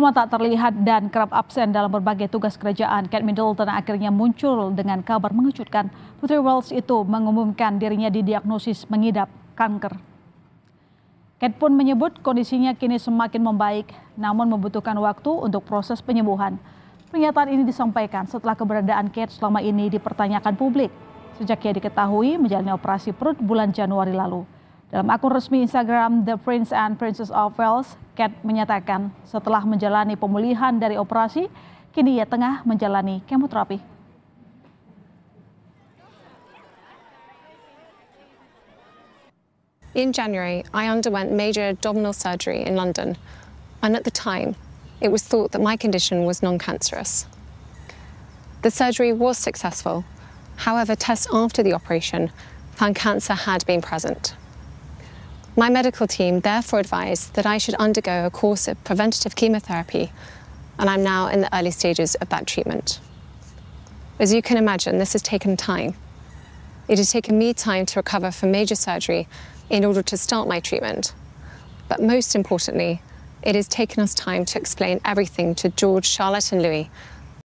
Lama tak terlihat dan kerap absen dalam berbagai tugas kerajaan, Kate Middleton akhirnya muncul dengan kabar mengejutkan. Putri Wells itu mengumumkan dirinya didiagnosis mengidap kanker. Kate pun menyebut kondisinya kini semakin membaik, namun membutuhkan waktu untuk proses penyembuhan. Pernyataan ini disampaikan setelah keberadaan Kate selama ini dipertanyakan publik. Sejak ia diketahui menjalani operasi perut bulan Januari lalu. Dalam akun resmi Instagram The Prince and Princess of Wales, Kate menyatakan setelah menjalani pemulihan dari operasi, kini ia tengah menjalani kemoterapi. In January, I underwent major abdominal surgery in London, and at the time, it was thought that my condition was non cancerous. The surgery was successful, however, tests after the operation found cancer had been present. My medical team therefore advised that I should undergo a course of preventative chemotherapy, and I'm now in the early stages of that treatment. As you can imagine, this has taken time. It has taken me time to recover from major surgery in order to start my treatment. But most importantly, it has taken us time to explain everything to George, Charlotte, and Louis